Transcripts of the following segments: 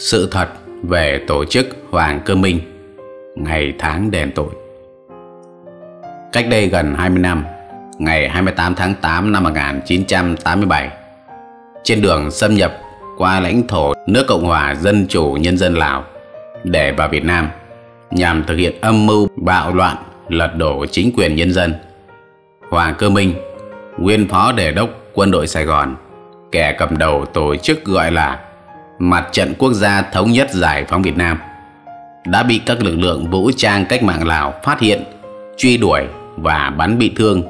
Sự thật về tổ chức Hoàng Cơ Minh Ngày tháng đền tội Cách đây gần 20 năm Ngày 28 tháng 8 năm 1987 Trên đường xâm nhập qua lãnh thổ nước Cộng hòa Dân chủ Nhân dân Lào để vào Việt Nam nhằm thực hiện âm mưu bạo loạn lật đổ chính quyền nhân dân. Hoàng Cơ Minh, nguyên phó đề đốc quân đội Sài Gòn, kẻ cầm đầu tổ chức gọi là Mặt trận quốc gia thống nhất giải phóng Việt Nam đã bị các lực lượng vũ trang cách mạng Lào phát hiện, truy đuổi và bắn bị thương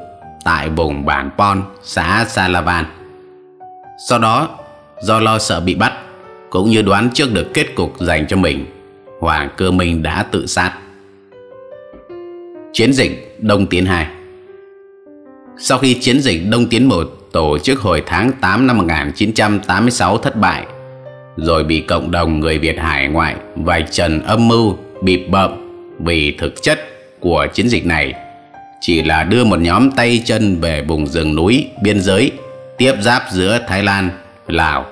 tại vùng bản Pon, xã Salavan. Sau đó, do lo sợ bị bắt, cũng như đoán trước được kết cục dành cho mình, Hoàng Cơ Minh đã tự sát. Chiến dịch Đông Tiến 2 Sau khi chiến dịch Đông Tiến 1 tổ chức hồi tháng 8 năm 1986 thất bại rồi bị cộng đồng người Việt hải ngoại vài trần âm mưu bịp bợm vì thực chất của chiến dịch này chỉ là đưa một nhóm tay chân về vùng rừng núi biên giới tiếp giáp giữa Thái Lan, Lào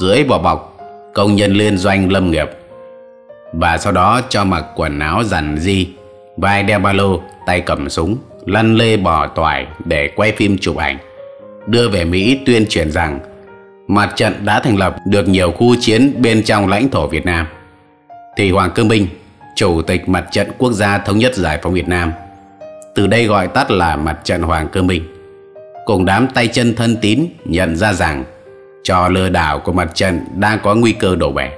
dưới vỏ bọc công nhân liên doanh lâm nghiệp và sau đó cho mặc quần áo rằn di vai đeo ba lô tay cầm súng lăn lê bò toải để quay phim chụp ảnh đưa về Mỹ tuyên truyền rằng mặt trận đã thành lập được nhiều khu chiến bên trong lãnh thổ Việt Nam. Thì Hoàng Cơ Minh, Chủ tịch Mặt trận Quốc gia Thống nhất Giải phóng Việt Nam, từ đây gọi tắt là Mặt trận Hoàng Cơ Minh, cùng đám tay chân thân tín nhận ra rằng trò lừa đảo của mặt trận đang có nguy cơ đổ bể.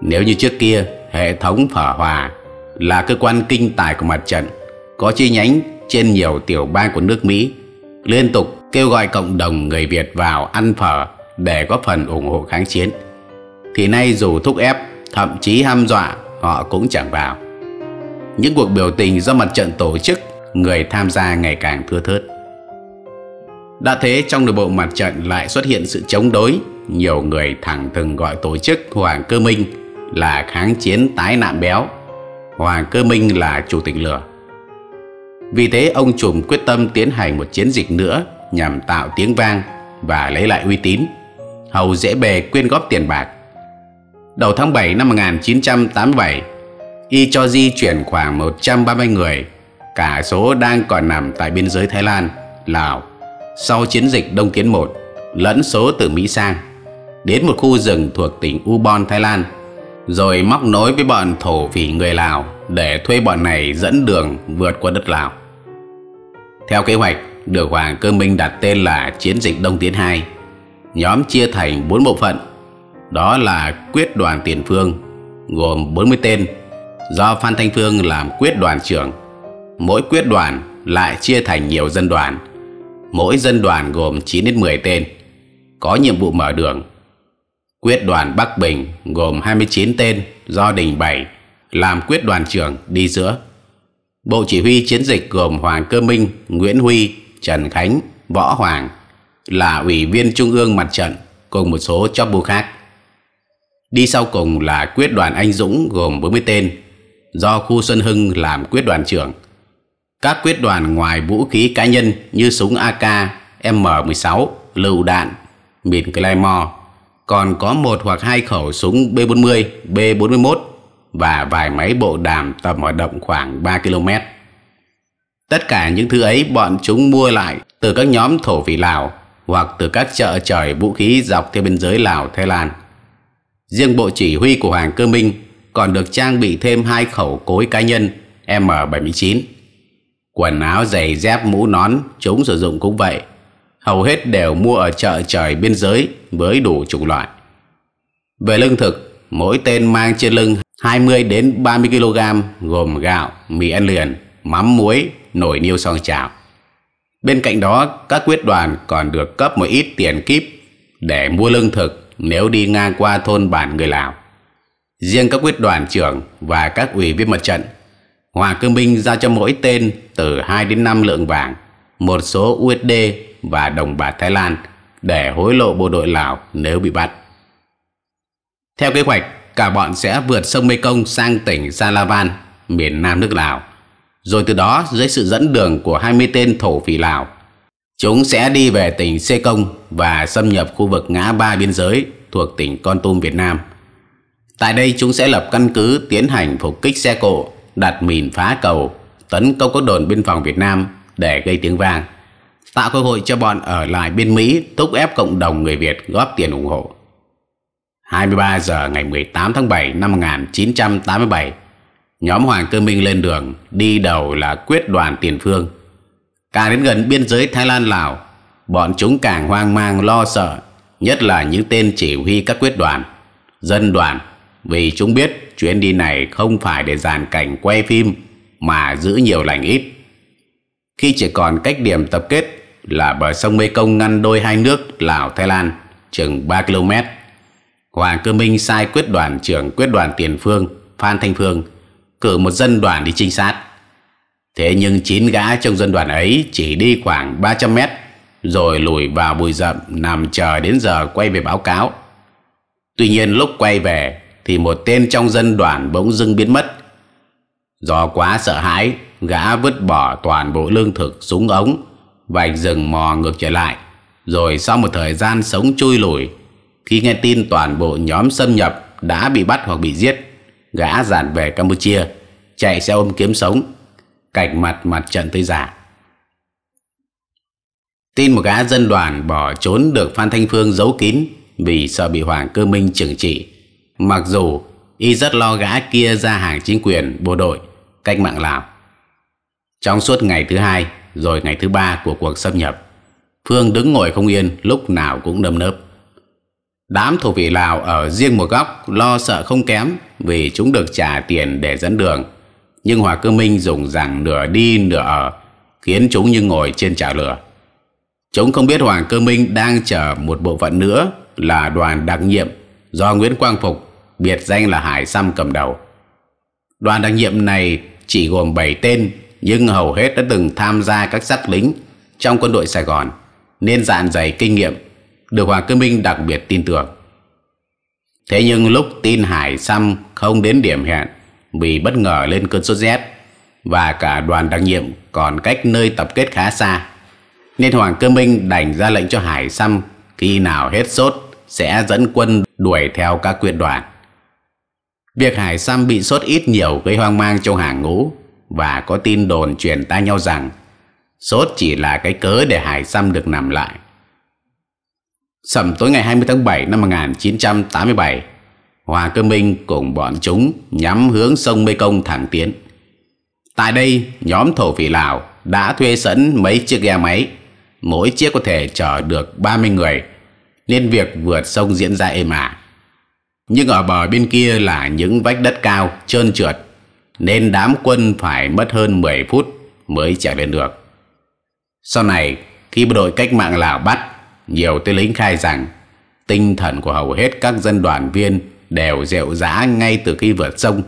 Nếu như trước kia hệ thống phở hòa là cơ quan kinh tài của mặt trận có chi nhánh trên nhiều tiểu bang của nước Mỹ liên tục kêu gọi cộng đồng người Việt vào ăn phở để có phần ủng hộ kháng chiến. Thì nay dù thúc ép, thậm chí ham dọa, họ cũng chẳng vào. Những cuộc biểu tình do mặt trận tổ chức, người tham gia ngày càng thưa thớt. Đã thế trong nội bộ mặt trận lại xuất hiện sự chống đối, nhiều người thẳng thừng gọi tổ chức Hoàng Cơ Minh là kháng chiến tái nạn béo, Hoàng Cơ Minh là chủ tịch lửa. Vì thế ông Trùm quyết tâm tiến hành một chiến dịch nữa nhằm tạo tiếng vang và lấy lại uy tín. Hầu dễ bề quyên góp tiền bạc. Đầu tháng 7 năm 1987, Y cho di chuyển khoảng 130 người, cả số đang còn nằm tại biên giới Thái Lan, Lào sau chiến dịch Đông Tiến 1 lẫn số từ Mỹ sang đến một khu rừng thuộc tỉnh Ubon, Thái Lan rồi móc nối với bọn thổ phỉ người Lào để thuê bọn này dẫn đường vượt qua đất Lào. Theo kế hoạch, được Hoàng Cơ Minh đặt tên là Chiến dịch Đông Tiến 2. Nhóm chia thành 4 bộ phận, đó là quyết đoàn tiền phương, gồm 40 tên, do Phan Thanh Phương làm quyết đoàn trưởng. Mỗi quyết đoàn lại chia thành nhiều dân đoàn, mỗi dân đoàn gồm 9 đến 10 tên, có nhiệm vụ mở đường. Quyết đoàn Bắc Bình gồm 29 tên do Đình Bảy làm quyết đoàn trưởng đi giữa. Bộ chỉ huy chiến dịch gồm Hoàng Cơ Minh, Nguyễn Huy, Trần Khánh, Võ Hoàng là ủy viên Trung ương Mặt trận cùng một số chóp bu khác. Đi sau cùng là quyết đoàn anh Dũng gồm 40 tên do Khu Xuân Hưng làm quyết đoàn trưởng. Các quyết đoàn ngoài vũ khí cá nhân như súng AK, M16, lựu đạn, mìn Claymore còn có một hoặc hai khẩu súng B40, B41 và vài máy bộ đàm tầm hoạt động khoảng 3 km. Tất cả những thứ ấy bọn chúng mua lại từ các nhóm thổ vị Lào hoặc từ các chợ trời vũ khí dọc theo biên giới Lào Thái Lan. Riêng bộ chỉ huy của Hoàng Cơ Minh còn được trang bị thêm hai khẩu cối cá nhân M79. Quần áo, giày, dép, mũ, nón chúng sử dụng cũng vậy. Hầu hết đều mua ở chợ trời biên giới với đủ chủng loại. Về lương thực, mỗi tên mang trên lưng 20 đến 30 kg gồm gạo, mì ăn liền, mắm muối, nổi niêu song chảo. Bên cạnh đó, các quyết đoàn còn được cấp một ít tiền kíp để mua lương thực nếu đi ngang qua thôn bản người Lào. Riêng các quyết đoàn trưởng và các ủy viên mặt trận, Hòa Cương Minh giao cho mỗi tên từ 2 đến 5 lượng vàng, một số USD và đồng bạc Thái Lan để hối lộ bộ đội Lào nếu bị bắt. Theo kế hoạch, cả bọn sẽ vượt sông Mekong sang tỉnh Salavan, miền Nam nước Lào rồi từ đó dưới sự dẫn đường của 20 tên thổ phỉ Lào. Chúng sẽ đi về tỉnh Sê Công và xâm nhập khu vực ngã ba biên giới thuộc tỉnh Con Tum Việt Nam. Tại đây chúng sẽ lập căn cứ tiến hành phục kích xe cộ, đặt mìn phá cầu, tấn công các đồn biên phòng Việt Nam để gây tiếng vang, tạo cơ hội cho bọn ở lại bên Mỹ thúc ép cộng đồng người Việt góp tiền ủng hộ. 23 giờ ngày 18 tháng 7 năm 1987, Nhóm Hoàng Cơ Minh lên đường, đi đầu là quyết đoàn tiền phương. Càng đến gần biên giới Thái Lan-Lào, bọn chúng càng hoang mang lo sợ, nhất là những tên chỉ huy các quyết đoàn, dân đoàn, vì chúng biết chuyến đi này không phải để dàn cảnh quay phim mà giữ nhiều lành ít. Khi chỉ còn cách điểm tập kết là bờ sông Mekong ngăn đôi hai nước Lào Thái Lan chừng 3 km. Hoàng Cơ Minh sai quyết đoàn trưởng quyết đoàn tiền phương Phan Thanh Phương cử một dân đoàn đi trinh sát. Thế nhưng chín gã trong dân đoàn ấy chỉ đi khoảng 300 mét rồi lùi vào bụi rậm nằm chờ đến giờ quay về báo cáo. Tuy nhiên lúc quay về thì một tên trong dân đoàn bỗng dưng biến mất. Do quá sợ hãi, gã vứt bỏ toàn bộ lương thực xuống ống, vạch rừng mò ngược trở lại. Rồi sau một thời gian sống chui lùi, khi nghe tin toàn bộ nhóm xâm nhập đã bị bắt hoặc bị giết, gã dàn về Campuchia, chạy xe ôm kiếm sống, cạch mặt mặt trận tây giả. Tin một gã dân đoàn bỏ trốn được Phan Thanh Phương giấu kín vì sợ bị Hoàng Cơ Minh trừng trị. Mặc dù y rất lo gã kia ra hàng chính quyền bộ đội cách mạng Lào. Trong suốt ngày thứ hai rồi ngày thứ ba của cuộc xâm nhập, Phương đứng ngồi không yên lúc nào cũng đâm nớp. Đám thổ vị Lào ở riêng một góc lo sợ không kém vì chúng được trả tiền để dẫn đường. Nhưng Hòa Cơ Minh dùng rằng nửa đi nửa ở khiến chúng như ngồi trên chảo lửa. Chúng không biết Hoàng Cơ Minh đang chờ một bộ phận nữa là đoàn đặc nhiệm do Nguyễn Quang Phục biệt danh là Hải Sam cầm đầu. Đoàn đặc nhiệm này chỉ gồm 7 tên nhưng hầu hết đã từng tham gia các sắc lính trong quân đội Sài Gòn nên dạn dày kinh nghiệm được Hoàng Cơ Minh đặc biệt tin tưởng. Thế nhưng lúc tin Hải xăm không đến điểm hẹn vì bất ngờ lên cơn sốt rét và cả đoàn đặc nhiệm còn cách nơi tập kết khá xa nên Hoàng Cơ Minh đành ra lệnh cho Hải xăm khi nào hết sốt sẽ dẫn quân đuổi theo các quyện đoàn. Việc Hải Sam bị sốt ít nhiều gây hoang mang trong hàng ngũ và có tin đồn truyền tai nhau rằng sốt chỉ là cái cớ để Hải Sam được nằm lại. Sầm tối ngày 20 tháng 7 năm 1987, Hòa Cơ Minh cùng bọn chúng nhắm hướng sông Mê Công thẳng tiến. Tại đây, nhóm thổ phỉ Lào đã thuê sẵn mấy chiếc ghe máy, mỗi chiếc có thể chở được 30 người, nên việc vượt sông diễn ra êm ả. Nhưng ở bờ bên kia là những vách đất cao, trơn trượt, nên đám quân phải mất hơn 10 phút mới chạy lên được. Sau này, khi bộ đội cách mạng Lào bắt nhiều tên lính khai rằng tinh thần của hầu hết các dân đoàn viên đều dẻo dã ngay từ khi vượt sông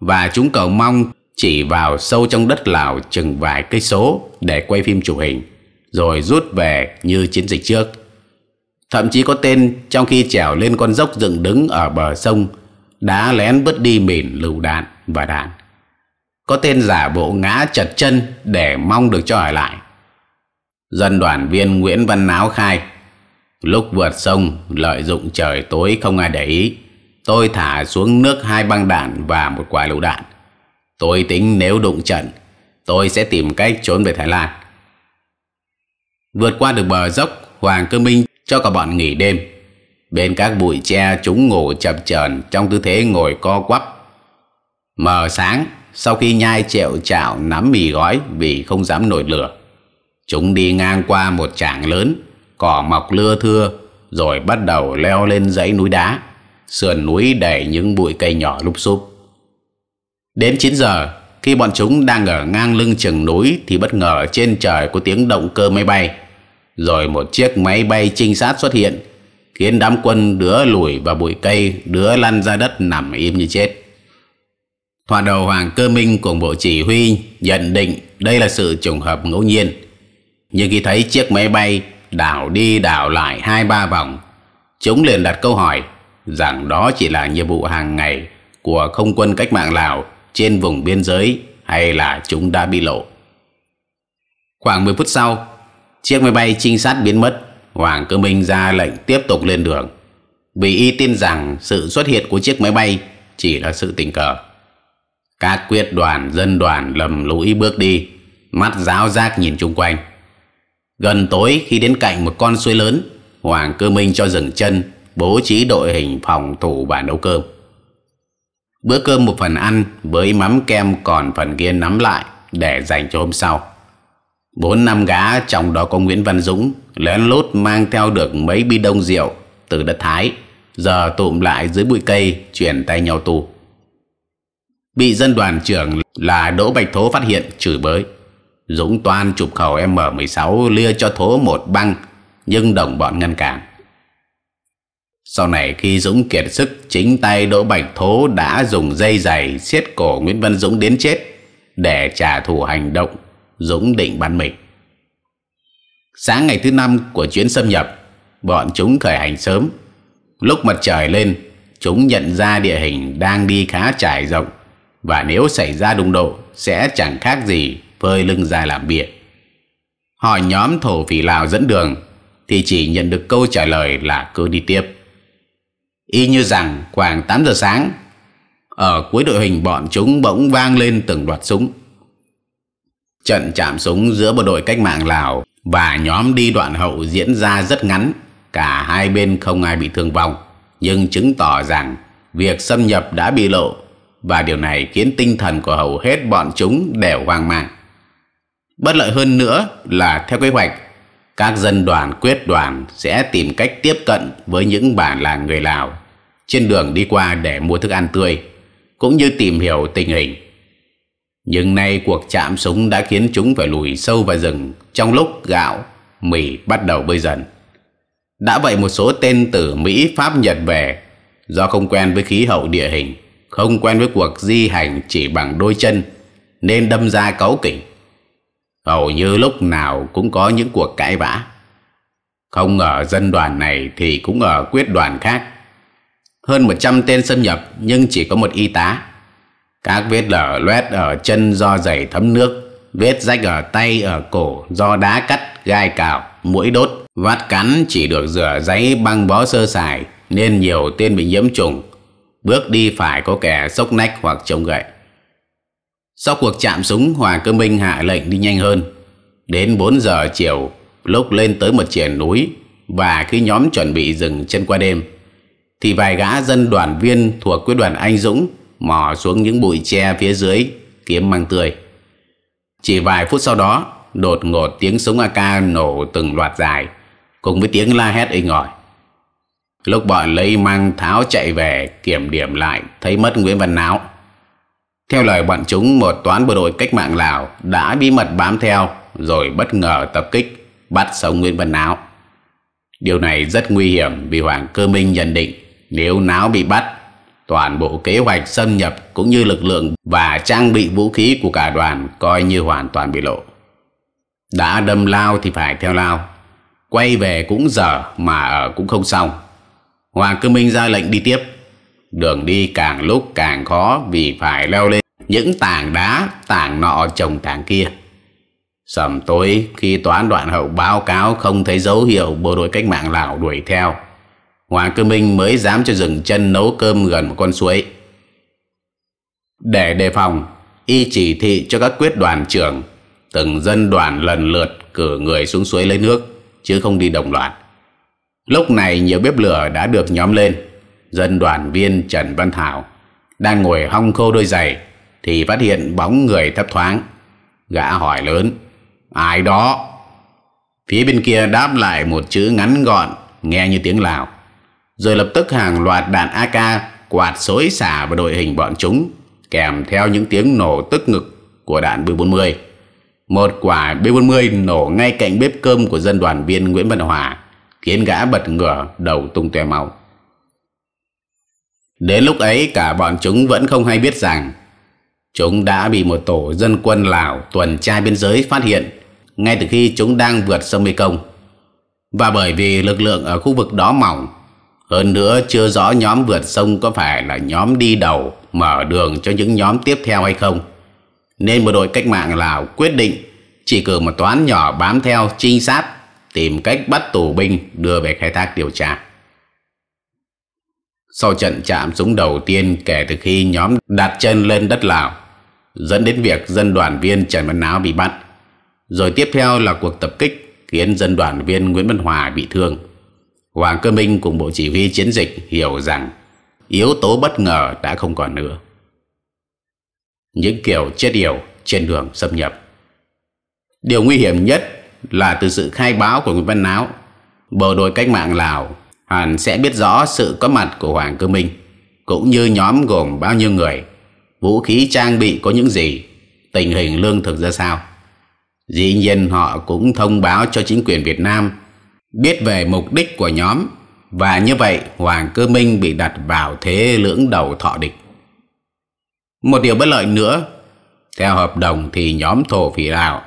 và chúng cầu mong chỉ vào sâu trong đất Lào chừng vài cây số để quay phim chụp hình rồi rút về như chiến dịch trước. Thậm chí có tên trong khi trèo lên con dốc dựng đứng ở bờ sông đã lén bớt đi mìn lựu đạn và đạn. Có tên giả bộ ngã chật chân để mong được cho ở lại. Dân đoàn viên Nguyễn Văn Náo khai Lúc vượt sông lợi dụng trời tối không ai để ý Tôi thả xuống nước hai băng đạn và một quả lựu đạn Tôi tính nếu đụng trận Tôi sẽ tìm cách trốn về Thái Lan Vượt qua được bờ dốc Hoàng Cơ Minh cho cả bọn nghỉ đêm Bên các bụi tre chúng ngủ chập chờn Trong tư thế ngồi co quắp Mờ sáng Sau khi nhai trẹo chảo nắm mì gói Vì không dám nổi lửa Chúng đi ngang qua một trảng lớn, cỏ mọc lưa thưa, rồi bắt đầu leo lên dãy núi đá, sườn núi đầy những bụi cây nhỏ lúp xúp. Đến 9 giờ, khi bọn chúng đang ở ngang lưng chừng núi thì bất ngờ trên trời có tiếng động cơ máy bay. Rồi một chiếc máy bay trinh sát xuất hiện, khiến đám quân đứa lùi vào bụi cây, đứa lăn ra đất nằm im như chết. Thoạt đầu Hoàng Cơ Minh cùng bộ chỉ huy nhận định đây là sự trùng hợp ngẫu nhiên nhưng khi thấy chiếc máy bay đảo đi đảo lại hai ba vòng chúng liền đặt câu hỏi rằng đó chỉ là nhiệm vụ hàng ngày của không quân cách mạng Lào trên vùng biên giới hay là chúng đã bị lộ. Khoảng 10 phút sau, chiếc máy bay trinh sát biến mất, Hoàng Cơ Minh ra lệnh tiếp tục lên đường. Vì y tin rằng sự xuất hiện của chiếc máy bay chỉ là sự tình cờ. Các quyết đoàn dân đoàn lầm lũi bước đi, mắt giáo giác nhìn chung quanh. Gần tối khi đến cạnh một con suối lớn, Hoàng Cơ Minh cho dừng chân, bố trí đội hình phòng thủ và nấu cơm. Bữa cơm một phần ăn với mắm kem còn phần kia nắm lại để dành cho hôm sau. Bốn năm gá trong đó có Nguyễn Văn Dũng lén lút mang theo được mấy bi đông rượu từ đất Thái giờ tụm lại dưới bụi cây chuyển tay nhau tu. Bị dân đoàn trưởng là Đỗ Bạch Thố phát hiện chửi bới. Dũng toan chụp khẩu M16 lia cho thố một băng nhưng đồng bọn ngăn cản. Sau này khi Dũng kiệt sức chính tay Đỗ Bạch Thố đã dùng dây giày siết cổ Nguyễn Văn Dũng đến chết để trả thù hành động Dũng định bắn mình. Sáng ngày thứ năm của chuyến xâm nhập bọn chúng khởi hành sớm. Lúc mặt trời lên chúng nhận ra địa hình đang đi khá trải rộng và nếu xảy ra đụng độ sẽ chẳng khác gì vơi lưng ra làm bịa hỏi nhóm thổ phỉ lào dẫn đường thì chỉ nhận được câu trả lời là cứ đi tiếp y như rằng khoảng 8 giờ sáng ở cuối đội hình bọn chúng bỗng vang lên từng loạt súng trận chạm súng giữa bộ đội cách mạng lào và nhóm đi đoạn hậu diễn ra rất ngắn cả hai bên không ai bị thương vong nhưng chứng tỏ rằng việc xâm nhập đã bị lộ và điều này khiến tinh thần của hầu hết bọn chúng đều hoang mang Bất lợi hơn nữa là theo kế hoạch, các dân đoàn quyết đoàn sẽ tìm cách tiếp cận với những bản làng người Lào trên đường đi qua để mua thức ăn tươi, cũng như tìm hiểu tình hình. Nhưng nay cuộc chạm súng đã khiến chúng phải lùi sâu vào rừng trong lúc gạo, mì bắt đầu bơi dần. Đã vậy một số tên từ Mỹ, Pháp, Nhật về do không quen với khí hậu địa hình, không quen với cuộc di hành chỉ bằng đôi chân nên đâm ra cáu kỉnh hầu như lúc nào cũng có những cuộc cãi vã. Không ở dân đoàn này thì cũng ở quyết đoàn khác. Hơn một trăm tên xâm nhập nhưng chỉ có một y tá. Các vết lở loét ở chân do giày thấm nước, vết rách ở tay ở cổ do đá cắt, gai cào, mũi đốt, vát cắn chỉ được rửa giấy băng bó sơ sài nên nhiều tên bị nhiễm trùng. Bước đi phải có kẻ sốc nách hoặc trông gậy. Sau cuộc chạm súng, hòa Cơ Minh hạ lệnh đi nhanh hơn. Đến 4 giờ chiều, lúc lên tới một triển núi và khi nhóm chuẩn bị dừng chân qua đêm, thì vài gã dân đoàn viên thuộc quyết đoàn Anh Dũng mò xuống những bụi tre phía dưới kiếm măng tươi. Chỉ vài phút sau đó, đột ngột tiếng súng AK nổ từng loạt dài, cùng với tiếng la hét inh ỏi. Lúc bọn lấy măng tháo chạy về kiểm điểm lại, thấy mất Nguyễn Văn Náo. Theo lời bọn chúng, một toán bộ đội cách mạng Lào đã bí mật bám theo rồi bất ngờ tập kích, bắt sống Nguyễn Văn Náo. Điều này rất nguy hiểm vì Hoàng Cơ Minh nhận định nếu Náo bị bắt, toàn bộ kế hoạch xâm nhập cũng như lực lượng và trang bị vũ khí của cả đoàn coi như hoàn toàn bị lộ. Đã đâm lao thì phải theo lao, quay về cũng giờ mà ở cũng không xong. Hoàng Cơ Minh ra lệnh đi tiếp Đường đi càng lúc càng khó vì phải leo lên những tảng đá, tảng nọ trồng tảng kia. Sầm tối khi toán đoạn hậu báo cáo không thấy dấu hiệu bộ đội cách mạng Lào đuổi theo. Hoàng Cơ Minh mới dám cho dừng chân nấu cơm gần một con suối. Để đề phòng, y chỉ thị cho các quyết đoàn trưởng, từng dân đoàn lần lượt cử người xuống suối lấy nước, chứ không đi đồng loạt. Lúc này nhiều bếp lửa đã được nhóm lên, dân đoàn viên Trần Văn Thảo đang ngồi hong khô đôi giày thì phát hiện bóng người thấp thoáng. Gã hỏi lớn, ai đó? Phía bên kia đáp lại một chữ ngắn gọn, nghe như tiếng Lào. Rồi lập tức hàng loạt đạn AK quạt xối xả vào đội hình bọn chúng, kèm theo những tiếng nổ tức ngực của đạn B-40. Một quả B-40 nổ ngay cạnh bếp cơm của dân đoàn viên Nguyễn Văn Hòa, khiến gã bật ngửa đầu tung tòe máu. Đến lúc ấy cả bọn chúng vẫn không hay biết rằng chúng đã bị một tổ dân quân Lào tuần tra biên giới phát hiện ngay từ khi chúng đang vượt sông Mekong. Và bởi vì lực lượng ở khu vực đó mỏng, hơn nữa chưa rõ nhóm vượt sông có phải là nhóm đi đầu mở đường cho những nhóm tiếp theo hay không. Nên một đội cách mạng Lào quyết định chỉ cử một toán nhỏ bám theo trinh sát tìm cách bắt tù binh đưa về khai thác điều tra sau trận chạm súng đầu tiên kể từ khi nhóm đặt chân lên đất Lào, dẫn đến việc dân đoàn viên Trần Văn Náo bị bắt. Rồi tiếp theo là cuộc tập kích khiến dân đoàn viên Nguyễn Văn Hòa bị thương. Hoàng Cơ Minh cùng Bộ Chỉ huy Chiến dịch hiểu rằng yếu tố bất ngờ đã không còn nữa. Những kiểu chết điều trên đường xâm nhập. Điều nguy hiểm nhất là từ sự khai báo của Nguyễn Văn Náo, bộ đội cách mạng Lào Hoàn sẽ biết rõ sự có mặt của Hoàng Cơ Minh, cũng như nhóm gồm bao nhiêu người, vũ khí trang bị có những gì, tình hình lương thực ra sao. Dĩ nhiên họ cũng thông báo cho chính quyền Việt Nam biết về mục đích của nhóm và như vậy Hoàng Cơ Minh bị đặt vào thế lưỡng đầu thọ địch. Một điều bất lợi nữa, theo hợp đồng thì nhóm thổ phỉ Lào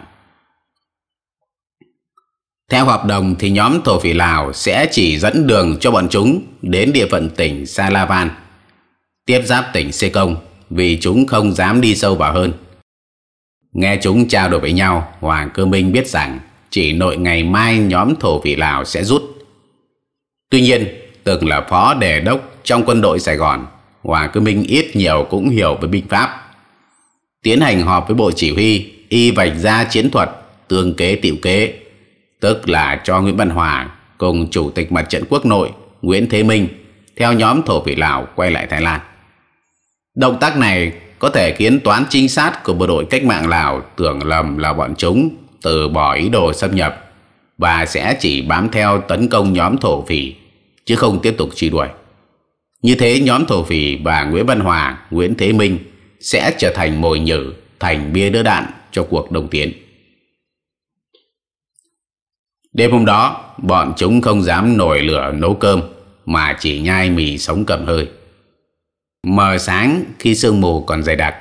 theo hợp đồng thì nhóm thổ phỉ Lào sẽ chỉ dẫn đường cho bọn chúng đến địa phận tỉnh Salavan, tiếp giáp tỉnh Sê Công vì chúng không dám đi sâu vào hơn. Nghe chúng trao đổi với nhau, Hoàng Cơ Minh biết rằng chỉ nội ngày mai nhóm thổ phỉ Lào sẽ rút. Tuy nhiên, từng là phó đề đốc trong quân đội Sài Gòn, Hoàng Cơ Minh ít nhiều cũng hiểu về binh pháp. Tiến hành họp với bộ chỉ huy, y vạch ra chiến thuật, tương kế tiểu kế tức là cho Nguyễn Văn Hòa cùng Chủ tịch Mặt trận Quốc nội Nguyễn Thế Minh theo nhóm thổ phỉ Lào quay lại Thái Lan. Động tác này có thể khiến toán trinh sát của bộ đội cách mạng Lào tưởng lầm là bọn chúng từ bỏ ý đồ xâm nhập và sẽ chỉ bám theo tấn công nhóm thổ phỉ chứ không tiếp tục truy đuổi. Như thế nhóm thổ phỉ và Nguyễn Văn Hòa, Nguyễn Thế Minh sẽ trở thành mồi nhử, thành bia đỡ đạn cho cuộc đồng tiến. Đêm hôm đó, bọn chúng không dám nổi lửa nấu cơm mà chỉ nhai mì sống cầm hơi. Mờ sáng khi sương mù còn dày đặc,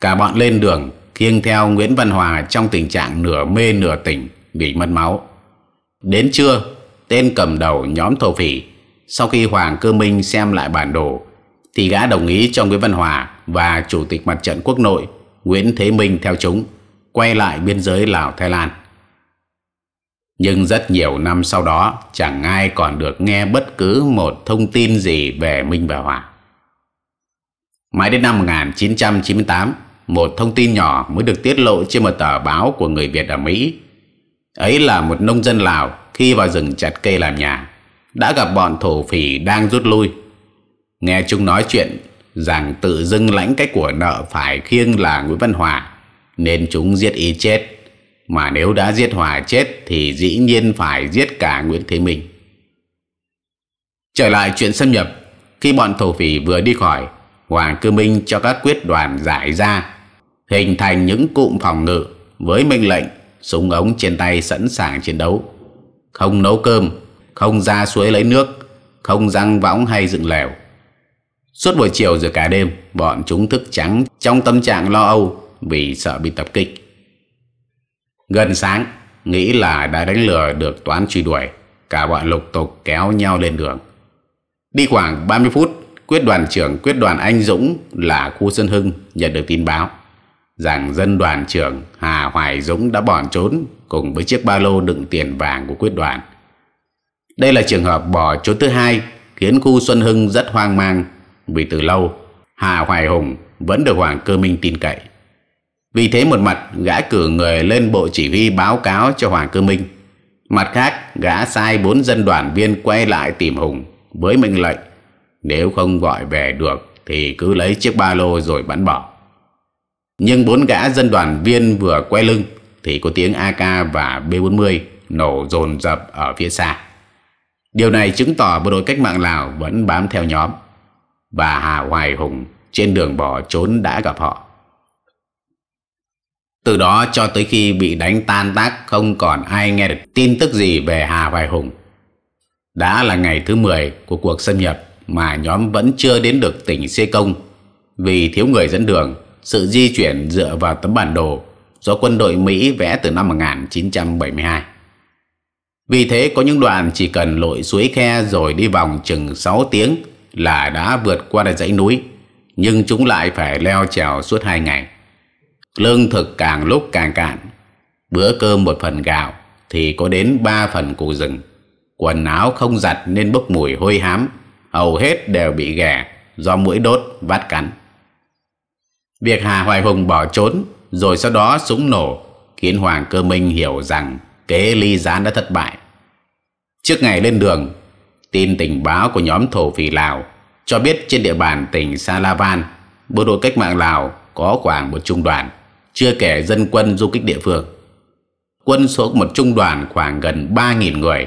cả bọn lên đường khiêng theo Nguyễn Văn Hòa trong tình trạng nửa mê nửa tỉnh bị mất máu. Đến trưa, tên cầm đầu nhóm thổ phỉ, sau khi Hoàng Cơ Minh xem lại bản đồ, thì gã đồng ý cho Nguyễn Văn Hòa và Chủ tịch Mặt trận Quốc nội Nguyễn Thế Minh theo chúng quay lại biên giới Lào Thái Lan nhưng rất nhiều năm sau đó chẳng ai còn được nghe bất cứ một thông tin gì về Minh và Hòa. Mãi đến năm 1998, một thông tin nhỏ mới được tiết lộ trên một tờ báo của người Việt ở Mỹ. Ấy là một nông dân Lào khi vào rừng chặt cây làm nhà, đã gặp bọn thổ phỉ đang rút lui. Nghe chúng nói chuyện rằng tự dưng lãnh cái của nợ phải khiêng là Nguyễn Văn Hòa, nên chúng giết y chết. Mà nếu đã giết Hòa chết Thì dĩ nhiên phải giết cả Nguyễn Thế Minh Trở lại chuyện xâm nhập Khi bọn thổ phỉ vừa đi khỏi Hoàng Cư Minh cho các quyết đoàn giải ra Hình thành những cụm phòng ngự Với mệnh lệnh Súng ống trên tay sẵn sàng chiến đấu Không nấu cơm Không ra suối lấy nước Không răng võng hay dựng lèo Suốt buổi chiều rồi cả đêm, bọn chúng thức trắng trong tâm trạng lo âu vì sợ bị tập kích. Gần sáng, nghĩ là đã đánh lừa được toán truy đuổi, cả bọn lục tục kéo nhau lên đường. Đi khoảng 30 phút, quyết đoàn trưởng quyết đoàn Anh Dũng là khu Sơn Hưng nhận được tin báo rằng dân đoàn trưởng Hà Hoài Dũng đã bỏ trốn cùng với chiếc ba lô đựng tiền vàng của quyết đoàn. Đây là trường hợp bỏ trốn thứ hai khiến khu Xuân Hưng rất hoang mang vì từ lâu Hà Hoài Hùng vẫn được Hoàng Cơ Minh tin cậy. Vì thế một mặt gã cử người lên bộ chỉ huy báo cáo cho Hoàng Cơ Minh. Mặt khác gã sai bốn dân đoàn viên quay lại tìm Hùng với mệnh lệnh nếu không gọi về được thì cứ lấy chiếc ba lô rồi bắn bỏ. Nhưng bốn gã dân đoàn viên vừa quay lưng thì có tiếng AK và B40 nổ rồn rập ở phía xa. Điều này chứng tỏ bộ đội cách mạng Lào vẫn bám theo nhóm và Hà Hoài Hùng trên đường bỏ trốn đã gặp họ. Từ đó cho tới khi bị đánh tan tác không còn ai nghe được tin tức gì về Hà Hoài Hùng. Đã là ngày thứ 10 của cuộc xâm nhập mà nhóm vẫn chưa đến được tỉnh Xê Công vì thiếu người dẫn đường, sự di chuyển dựa vào tấm bản đồ do quân đội Mỹ vẽ từ năm 1972. Vì thế có những đoạn chỉ cần lội suối khe rồi đi vòng chừng 6 tiếng là đã vượt qua được dãy núi, nhưng chúng lại phải leo trèo suốt 2 ngày. Lương thực càng lúc càng cạn Bữa cơm một phần gạo Thì có đến ba phần củ rừng Quần áo không giặt nên bốc mùi hôi hám Hầu hết đều bị ghẻ Do mũi đốt vắt cắn Việc Hà Hoài Hùng bỏ trốn Rồi sau đó súng nổ Khiến Hoàng Cơ Minh hiểu rằng Kế ly gián đã thất bại Trước ngày lên đường Tin tình báo của nhóm thổ phỉ Lào Cho biết trên địa bàn tỉnh Salavan Bộ đội cách mạng Lào có khoảng một trung đoàn chưa kể dân quân du kích địa phương. Quân số một trung đoàn khoảng gần 3.000 người,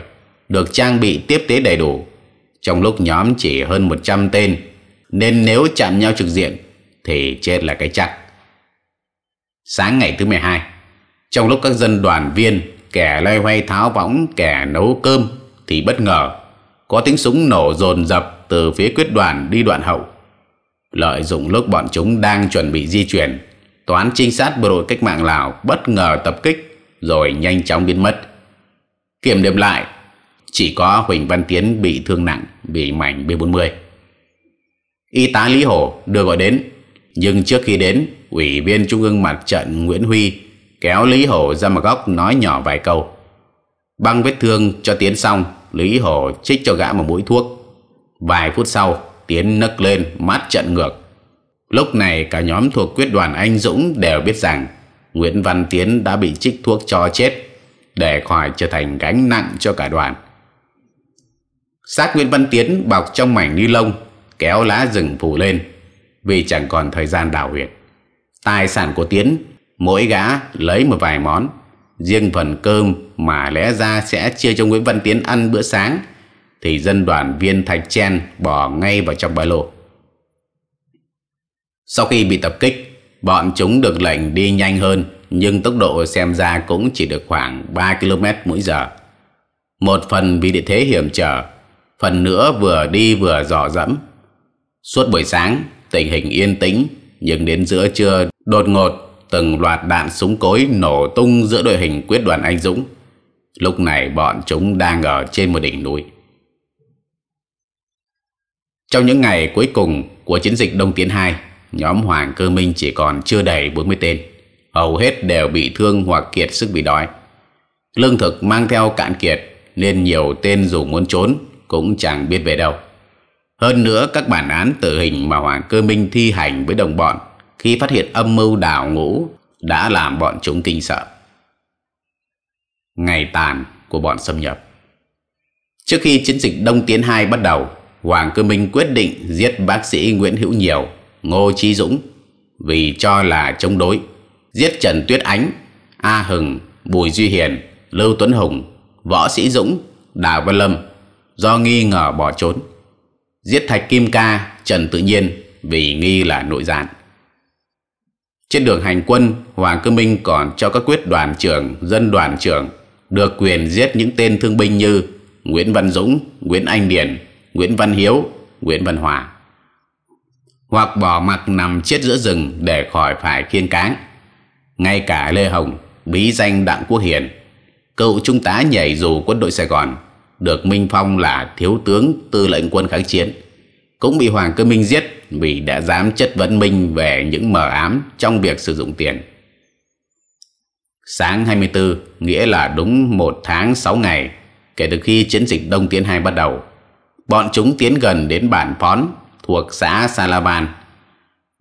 được trang bị tiếp tế đầy đủ. Trong lúc nhóm chỉ hơn 100 tên, nên nếu chạm nhau trực diện thì chết là cái chắc. Sáng ngày thứ 12, trong lúc các dân đoàn viên kẻ loay hoay tháo võng, kẻ nấu cơm thì bất ngờ có tiếng súng nổ dồn dập từ phía quyết đoàn đi đoạn hậu. Lợi dụng lúc bọn chúng đang chuẩn bị di chuyển, toán trinh sát bộ đội cách mạng Lào bất ngờ tập kích rồi nhanh chóng biến mất. Kiểm điểm lại, chỉ có Huỳnh Văn Tiến bị thương nặng bị mảnh B40. Y tá Lý Hổ đưa gọi đến, nhưng trước khi đến, Ủy viên Trung ương Mặt trận Nguyễn Huy kéo Lý Hổ ra một góc nói nhỏ vài câu. Băng vết thương cho Tiến xong, Lý Hổ chích cho gã một mũi thuốc. Vài phút sau, Tiến nấc lên mắt trận ngược Lúc này cả nhóm thuộc quyết đoàn anh Dũng đều biết rằng Nguyễn Văn Tiến đã bị trích thuốc cho chết để khỏi trở thành gánh nặng cho cả đoàn. Xác Nguyễn Văn Tiến bọc trong mảnh ni lông kéo lá rừng phủ lên vì chẳng còn thời gian đào huyệt. Tài sản của Tiến mỗi gã lấy một vài món riêng phần cơm mà lẽ ra sẽ chia cho Nguyễn Văn Tiến ăn bữa sáng thì dân đoàn viên Thạch Chen bỏ ngay vào trong ba lô. Sau khi bị tập kích, bọn chúng được lệnh đi nhanh hơn nhưng tốc độ xem ra cũng chỉ được khoảng 3 km mỗi giờ. Một phần vì địa thế hiểm trở, phần nữa vừa đi vừa dò dẫm. Suốt buổi sáng, tình hình yên tĩnh nhưng đến giữa trưa đột ngột từng loạt đạn súng cối nổ tung giữa đội hình quyết đoàn anh Dũng. Lúc này bọn chúng đang ở trên một đỉnh núi. Trong những ngày cuối cùng của chiến dịch Đông Tiến 2, nhóm Hoàng Cơ Minh chỉ còn chưa đầy 40 tên, hầu hết đều bị thương hoặc kiệt sức bị đói. Lương thực mang theo cạn kiệt nên nhiều tên dù muốn trốn cũng chẳng biết về đâu. Hơn nữa các bản án tử hình mà Hoàng Cơ Minh thi hành với đồng bọn khi phát hiện âm mưu đảo ngũ đã làm bọn chúng kinh sợ. Ngày tàn của bọn xâm nhập Trước khi chiến dịch Đông Tiến 2 bắt đầu, Hoàng Cơ Minh quyết định giết bác sĩ Nguyễn Hữu Nhiều Ngô Chí Dũng vì cho là chống đối, giết Trần Tuyết Ánh, A Hừng, Bùi Duy Hiền, Lưu Tuấn Hùng, Võ Sĩ Dũng, Đào Văn Lâm do nghi ngờ bỏ trốn. Giết Thạch Kim Ca, Trần Tự Nhiên vì nghi là nội gián. Trên đường hành quân, Hoàng Cơ Minh còn cho các quyết đoàn trưởng, dân đoàn trưởng được quyền giết những tên thương binh như Nguyễn Văn Dũng, Nguyễn Anh Điền, Nguyễn Văn Hiếu, Nguyễn Văn Hòa hoặc bỏ mặc nằm chết giữa rừng để khỏi phải kiên cáng. Ngay cả Lê Hồng, bí danh Đặng Quốc Hiền, cựu trung tá nhảy dù quân đội Sài Gòn, được Minh Phong là thiếu tướng tư lệnh quân kháng chiến, cũng bị Hoàng Cơ Minh giết vì đã dám chất vấn Minh về những mờ ám trong việc sử dụng tiền. Sáng 24, nghĩa là đúng một tháng 6 ngày kể từ khi chiến dịch Đông Tiến 2 bắt đầu, bọn chúng tiến gần đến bản Phón thuộc xã Salavan.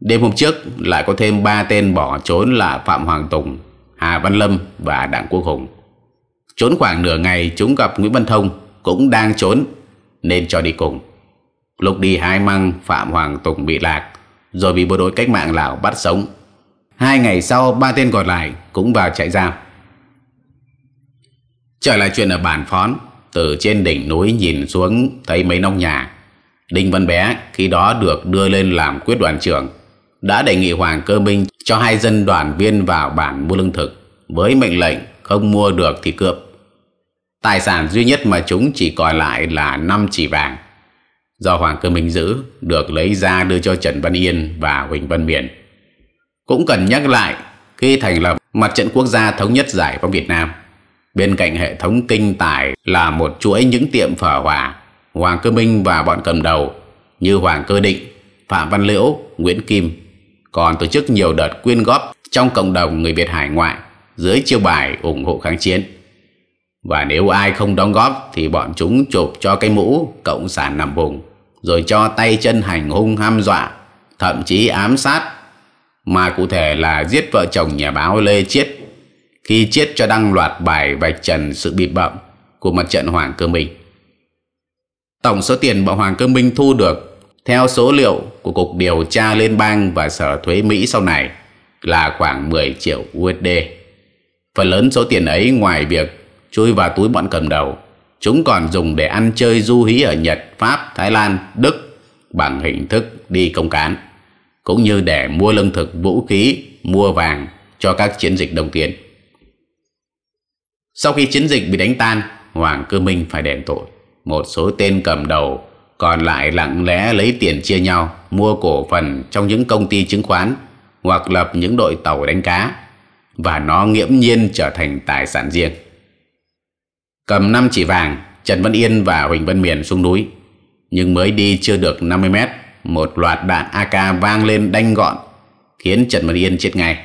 Đêm hôm trước lại có thêm 3 tên bỏ trốn là Phạm Hoàng Tùng, Hà Văn Lâm và Đặng Quốc Hùng. Trốn khoảng nửa ngày chúng gặp Nguyễn Văn Thông cũng đang trốn nên cho đi cùng. Lúc đi hai măng Phạm Hoàng Tùng bị lạc rồi bị bộ đội cách mạng Lào bắt sống. Hai ngày sau ba tên còn lại cũng vào chạy giam. Trở lại chuyện ở bản phón Từ trên đỉnh núi nhìn xuống Thấy mấy nông nhà Đinh Văn Bé khi đó được đưa lên làm quyết đoàn trưởng đã đề nghị Hoàng Cơ Minh cho hai dân đoàn viên vào bản mua lương thực với mệnh lệnh không mua được thì cướp. Tài sản duy nhất mà chúng chỉ còn lại là 5 chỉ vàng do Hoàng Cơ Minh giữ được lấy ra đưa cho Trần Văn Yên và Huỳnh Văn Miền. Cũng cần nhắc lại khi thành lập Mặt trận Quốc gia Thống nhất Giải phóng Việt Nam Bên cạnh hệ thống kinh tài là một chuỗi những tiệm phở hòa Hoàng Cơ Minh và bọn cầm đầu như Hoàng Cơ Định, Phạm Văn Liễu, Nguyễn Kim còn tổ chức nhiều đợt quyên góp trong cộng đồng người Việt hải ngoại dưới chiêu bài ủng hộ kháng chiến. Và nếu ai không đóng góp thì bọn chúng chụp cho cái mũ cộng sản nằm vùng rồi cho tay chân hành hung ham dọa, thậm chí ám sát mà cụ thể là giết vợ chồng nhà báo Lê Chiết khi Chiết cho đăng loạt bài vạch trần sự bị bậm của mặt trận Hoàng Cơ Minh. Tổng số tiền bọn Hoàng Cơ Minh thu được theo số liệu của Cục Điều tra Liên bang và Sở Thuế Mỹ sau này là khoảng 10 triệu USD. Phần lớn số tiền ấy ngoài việc chui vào túi bọn cầm đầu, chúng còn dùng để ăn chơi du hí ở Nhật, Pháp, Thái Lan, Đức bằng hình thức đi công cán, cũng như để mua lương thực vũ khí, mua vàng cho các chiến dịch đồng tiền. Sau khi chiến dịch bị đánh tan, Hoàng Cơ Minh phải đền tội một số tên cầm đầu, còn lại lặng lẽ lấy tiền chia nhau mua cổ phần trong những công ty chứng khoán hoặc lập những đội tàu đánh cá và nó nghiễm nhiên trở thành tài sản riêng. Cầm năm chỉ vàng, Trần Văn Yên và Huỳnh Văn Miền xuống núi, nhưng mới đi chưa được 50 mét, một loạt đạn AK vang lên đanh gọn, khiến Trần Văn Yên chết ngay.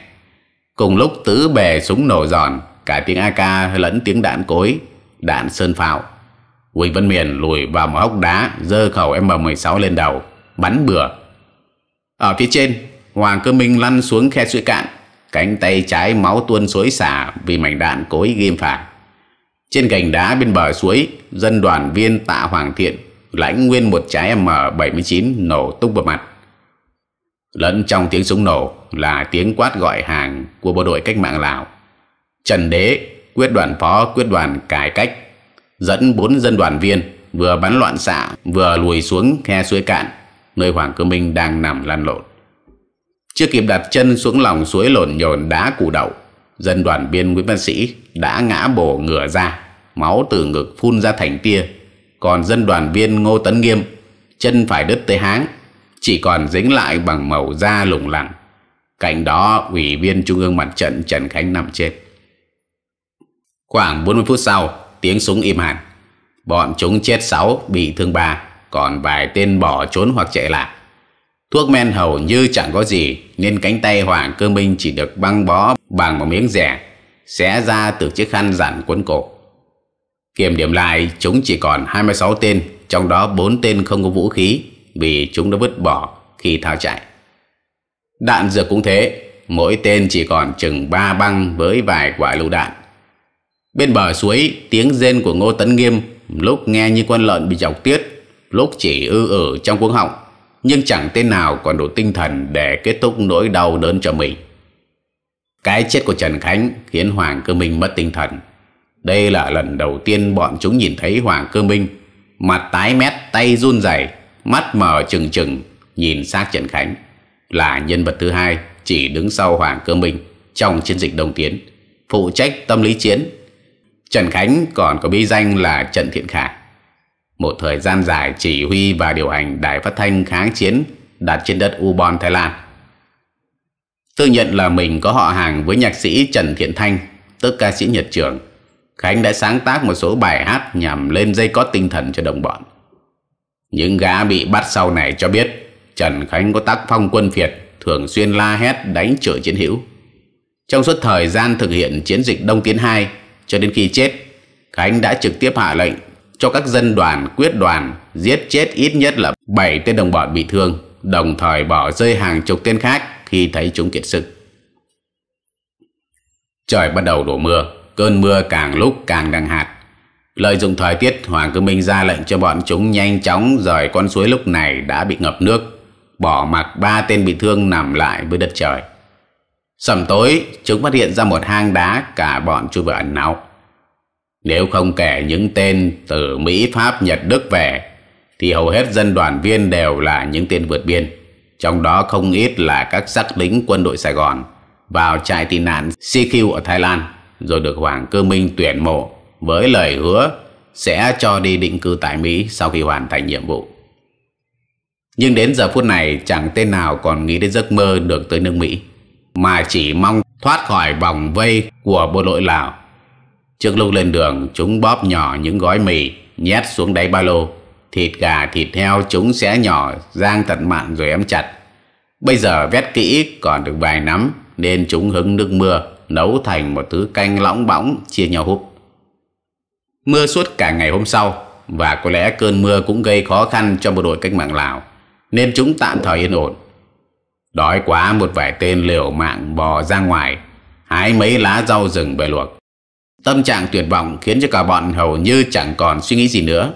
Cùng lúc tứ bề súng nổ giòn, cả tiếng AK lẫn tiếng đạn cối, đạn sơn pháo Quỳnh Văn Miền lùi vào một hốc đá Dơ khẩu M16 lên đầu Bắn bừa Ở phía trên Hoàng Cơ Minh lăn xuống khe suối cạn Cánh tay trái máu tuôn suối xả Vì mảnh đạn cối ghim phải Trên gành đá bên bờ suối Dân đoàn viên tạ Hoàng Thiện Lãnh nguyên một trái M79 Nổ tung vào mặt Lẫn trong tiếng súng nổ Là tiếng quát gọi hàng Của bộ đội cách mạng Lào Trần Đế Quyết đoàn phó quyết đoàn cải cách dẫn bốn dân đoàn viên vừa bắn loạn xạ vừa lùi xuống khe suối cạn nơi Hoàng Cơ Minh đang nằm lăn lộn. Chưa kịp đặt chân xuống lòng suối lộn nhộn đá củ đậu, dân đoàn viên Nguyễn Văn Sĩ đã ngã bổ ngửa ra, máu từ ngực phun ra thành tia. Còn dân đoàn viên Ngô Tấn Nghiêm, chân phải đứt tới háng, chỉ còn dính lại bằng màu da lủng lẳng. Cạnh đó, ủy viên Trung ương mặt trận Trần Khánh nằm chết. Khoảng 40 phút sau, tiếng súng im hẳn. Bọn chúng chết sáu, bị thương ba, còn vài tên bỏ trốn hoặc chạy lạc. Thuốc men hầu như chẳng có gì nên cánh tay Hoàng Cơ Minh chỉ được băng bó bằng một miếng rẻ xé ra từ chiếc khăn dặn cuốn cổ. Kiểm điểm lại chúng chỉ còn 26 tên trong đó 4 tên không có vũ khí vì chúng đã vứt bỏ khi thao chạy. Đạn dược cũng thế mỗi tên chỉ còn chừng 3 băng với vài quả lựu đạn Bên bờ suối, tiếng rên của Ngô Tấn Nghiêm lúc nghe như con lợn bị dọc tiết, lúc chỉ ư ử trong cuống họng, nhưng chẳng tên nào còn đủ tinh thần để kết thúc nỗi đau đớn cho mình. Cái chết của Trần Khánh khiến Hoàng Cơ Minh mất tinh thần. Đây là lần đầu tiên bọn chúng nhìn thấy Hoàng Cơ Minh, mặt tái mét, tay run rẩy, mắt mờ trừng trừng nhìn xác Trần Khánh, là nhân vật thứ hai chỉ đứng sau Hoàng Cơ Minh trong chiến dịch đồng Tiến, phụ trách tâm lý chiến Trần Khánh còn có bí danh là Trần Thiện Khải. Một thời gian dài chỉ huy và điều hành đài phát thanh kháng chiến đặt trên đất Ubon, Thái Lan. Tự nhận là mình có họ hàng với nhạc sĩ Trần Thiện Thanh, tức ca sĩ Nhật Trường. Khánh đã sáng tác một số bài hát nhằm lên dây có tinh thần cho đồng bọn. Những gã bị bắt sau này cho biết Trần Khánh có tác phong quân phiệt, thường xuyên la hét đánh chửi chiến hữu. Trong suốt thời gian thực hiện chiến dịch Đông Tiến 2, cho đến khi chết, Khánh đã trực tiếp hạ lệnh cho các dân đoàn quyết đoàn giết chết ít nhất là bảy tên đồng bọn bị thương, đồng thời bỏ rơi hàng chục tên khác khi thấy chúng kiệt sức. Trời bắt đầu đổ mưa, cơn mưa càng lúc càng đằng hạt. Lợi dụng thời tiết, Hoàng Cơ Minh ra lệnh cho bọn chúng nhanh chóng rời con suối lúc này đã bị ngập nước, bỏ mặc ba tên bị thương nằm lại với đất trời. Sầm tối, chúng phát hiện ra một hang đá cả bọn chui vào ẩn náu. Nếu không kể những tên từ Mỹ, Pháp, Nhật, Đức về, thì hầu hết dân đoàn viên đều là những tên vượt biên. Trong đó không ít là các sắc lính quân đội Sài Gòn vào trại tị nạn CQ ở Thái Lan, rồi được Hoàng Cơ Minh tuyển mộ với lời hứa sẽ cho đi định cư tại Mỹ sau khi hoàn thành nhiệm vụ. Nhưng đến giờ phút này chẳng tên nào còn nghĩ đến giấc mơ được tới nước Mỹ mà chỉ mong thoát khỏi vòng vây của bộ đội Lào. Trước lúc lên đường, chúng bóp nhỏ những gói mì nhét xuống đáy ba lô. Thịt gà, thịt heo chúng xé nhỏ rang tận mặn rồi ém chặt. Bây giờ vét kỹ còn được vài nắm nên chúng hứng nước mưa nấu thành một thứ canh lõng bóng chia nhau húp. Mưa suốt cả ngày hôm sau và có lẽ cơn mưa cũng gây khó khăn cho bộ đội cách mạng Lào nên chúng tạm thời yên ổn. Đói quá một vài tên liều mạng bò ra ngoài Hái mấy lá rau rừng về luộc Tâm trạng tuyệt vọng khiến cho cả bọn hầu như chẳng còn suy nghĩ gì nữa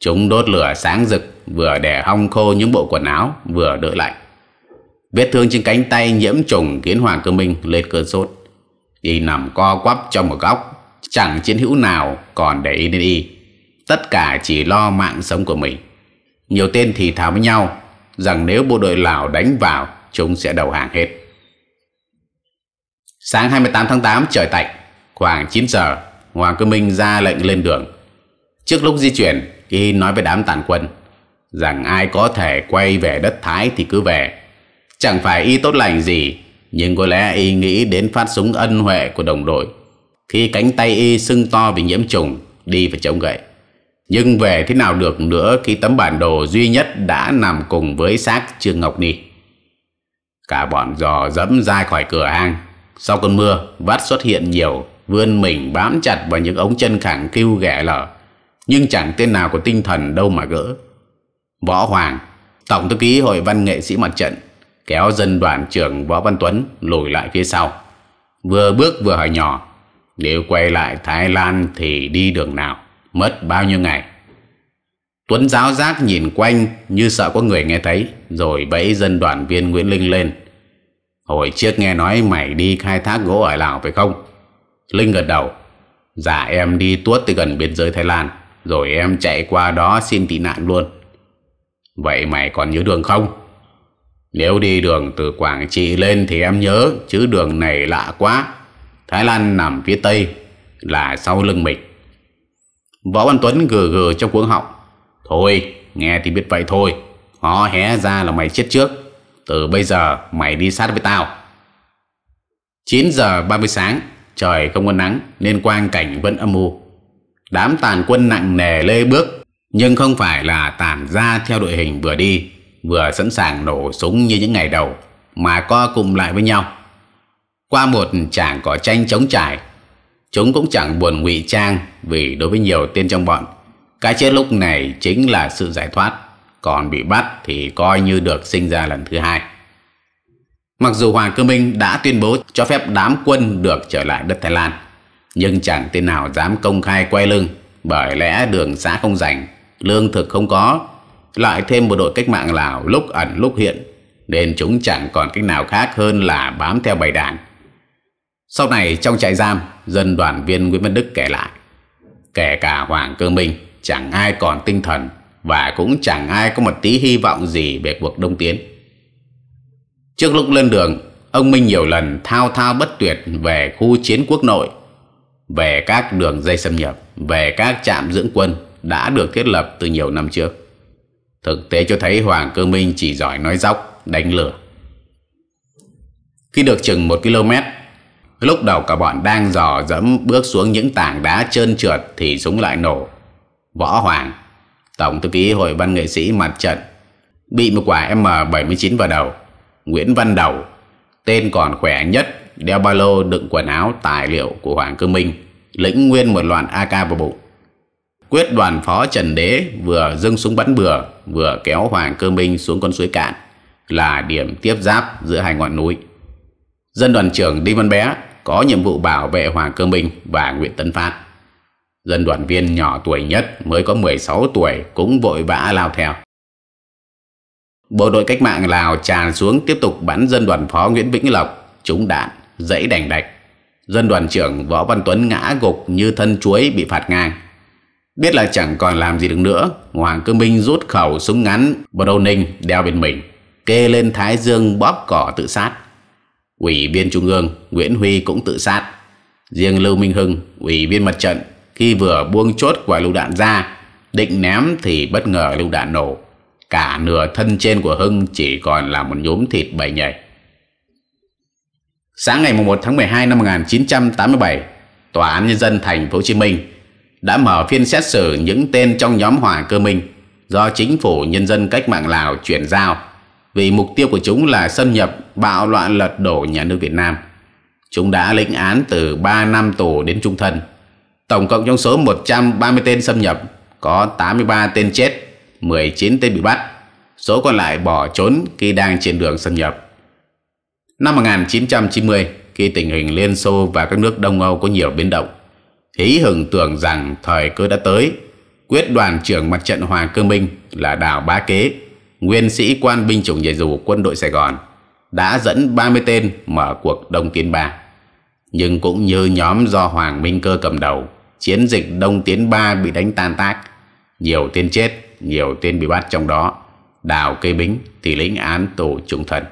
Chúng đốt lửa sáng rực Vừa để hong khô những bộ quần áo Vừa đỡ lạnh Vết thương trên cánh tay nhiễm trùng Khiến Hoàng Cơ Minh lên cơn sốt Y nằm co quắp trong một góc Chẳng chiến hữu nào còn để ý đến y Tất cả chỉ lo mạng sống của mình Nhiều tên thì thảo với nhau rằng nếu bộ đội Lào đánh vào, chúng sẽ đầu hàng hết. Sáng 28 tháng 8 trời tạnh, khoảng 9 giờ, Hoàng Cơ Minh ra lệnh lên đường. Trước lúc di chuyển, y nói với đám tàn quân rằng ai có thể quay về đất Thái thì cứ về. Chẳng phải y tốt lành gì, nhưng có lẽ y nghĩ đến phát súng ân huệ của đồng đội. Khi cánh tay y sưng to vì nhiễm trùng, đi phải chống gậy. Nhưng về thế nào được nữa khi tấm bản đồ duy nhất đã nằm cùng với xác Trương Ngọc Ni. Cả bọn dò dẫm ra khỏi cửa hang. Sau cơn mưa, vắt xuất hiện nhiều, vươn mình bám chặt vào những ống chân khẳng kêu ghẻ lở. Nhưng chẳng tên nào có tinh thần đâu mà gỡ. Võ Hoàng, Tổng thư ký Hội văn nghệ sĩ mặt trận, kéo dân đoàn trưởng Võ Văn Tuấn lùi lại phía sau. Vừa bước vừa hỏi nhỏ, nếu quay lại Thái Lan thì đi đường nào? mất bao nhiêu ngày Tuấn giáo giác nhìn quanh như sợ có người nghe thấy rồi bẫy dân đoàn viên Nguyễn Linh lên Hồi trước nghe nói mày đi khai thác gỗ ở Lào phải không? Linh gật đầu Dạ em đi tuốt từ gần biên giới Thái Lan Rồi em chạy qua đó xin tị nạn luôn Vậy mày còn nhớ đường không? Nếu đi đường từ Quảng Trị lên thì em nhớ Chứ đường này lạ quá Thái Lan nằm phía Tây Là sau lưng mình Võ Văn Tuấn gừ gừ trong cuống họng Thôi nghe thì biết vậy thôi Họ hé ra là mày chết trước Từ bây giờ mày đi sát với tao 9 giờ 30 sáng Trời không có nắng Nên quang cảnh vẫn âm u Đám tàn quân nặng nề lê bước Nhưng không phải là tàn ra theo đội hình vừa đi Vừa sẵn sàng nổ súng như những ngày đầu Mà co cùng lại với nhau Qua một trảng cỏ tranh chống trải Chúng cũng chẳng buồn ngụy trang vì đối với nhiều tên trong bọn, cái chết lúc này chính là sự giải thoát, còn bị bắt thì coi như được sinh ra lần thứ hai. Mặc dù Hoàng Cơ Minh đã tuyên bố cho phép đám quân được trở lại đất Thái Lan, nhưng chẳng tên nào dám công khai quay lưng bởi lẽ đường xã không rảnh, lương thực không có, lại thêm một đội cách mạng Lào lúc ẩn lúc hiện, nên chúng chẳng còn cách nào khác hơn là bám theo bầy đàn sau này trong trại giam, dân đoàn viên Nguyễn Văn Đức kể lại, kể cả Hoàng Cơ Minh chẳng ai còn tinh thần và cũng chẳng ai có một tí hy vọng gì về cuộc đông tiến. Trước lúc lên đường, ông Minh nhiều lần thao thao bất tuyệt về khu chiến quốc nội, về các đường dây xâm nhập, về các trạm dưỡng quân đã được thiết lập từ nhiều năm trước. Thực tế cho thấy Hoàng Cơ Minh chỉ giỏi nói dóc, đánh lửa. Khi được chừng 1 km, Lúc đầu cả bọn đang dò dẫm bước xuống những tảng đá trơn trượt thì súng lại nổ. Võ Hoàng, Tổng thư ký Hội văn nghệ sĩ mặt trận, bị một quả M79 vào đầu. Nguyễn Văn Đầu, tên còn khỏe nhất, đeo ba lô đựng quần áo tài liệu của Hoàng Cư Minh, lĩnh nguyên một loạt AK vào bụng. Quyết đoàn phó Trần Đế vừa dâng súng bắn bừa, vừa kéo Hoàng Cơ Minh xuống con suối cạn, là điểm tiếp giáp giữa hai ngọn núi. Dân đoàn trưởng Đinh Văn Bé có nhiệm vụ bảo vệ Hoàng Cơ Minh và Nguyễn Tấn Phát. Dân đoàn viên nhỏ tuổi nhất mới có 16 tuổi cũng vội vã lao theo. Bộ đội cách mạng Lào tràn xuống tiếp tục bắn dân đoàn phó Nguyễn Vĩnh Lộc, trúng đạn, dãy đành đạch. Dân đoàn trưởng Võ Văn Tuấn ngã gục như thân chuối bị phạt ngang. Biết là chẳng còn làm gì được nữa, Hoàng Cơ Minh rút khẩu súng ngắn Browning đeo bên mình, kê lên thái dương bóp cỏ tự sát. Ủy viên Trung ương Nguyễn Huy cũng tự sát. Riêng Lưu Minh Hưng, ủy viên mặt trận, khi vừa buông chốt quả lựu đạn ra, định ném thì bất ngờ lựu đạn nổ. Cả nửa thân trên của Hưng chỉ còn là một nhúm thịt bầy nhảy. Sáng ngày 1 tháng 12 năm 1987, Tòa án Nhân dân Thành phố Hồ Chí Minh đã mở phiên xét xử những tên trong nhóm Hòa Cơ Minh do Chính phủ Nhân dân Cách mạng Lào chuyển giao vì mục tiêu của chúng là xâm nhập, bạo loạn lật đổ nhà nước Việt Nam. Chúng đã lĩnh án từ 3 năm tù đến trung thân. Tổng cộng trong số 130 tên xâm nhập có 83 tên chết, 19 tên bị bắt, số còn lại bỏ trốn khi đang trên đường xâm nhập. Năm 1990, khi tình hình Liên Xô và các nước Đông Âu có nhiều biến động, hí hừng tưởng rằng thời cơ đã tới, quyết đoàn trưởng mặt trận Hoàng Cơ Minh là Đào Bá Kế nguyên sĩ quan binh chủng nhảy dù quân đội Sài Gòn, đã dẫn 30 tên mở cuộc Đông Tiến Ba. Nhưng cũng như nhóm do Hoàng Minh Cơ cầm đầu, chiến dịch Đông Tiến Ba bị đánh tan tác, nhiều tên chết, nhiều tên bị bắt trong đó. Đào Cây Bính thì lĩnh án tù trung thân.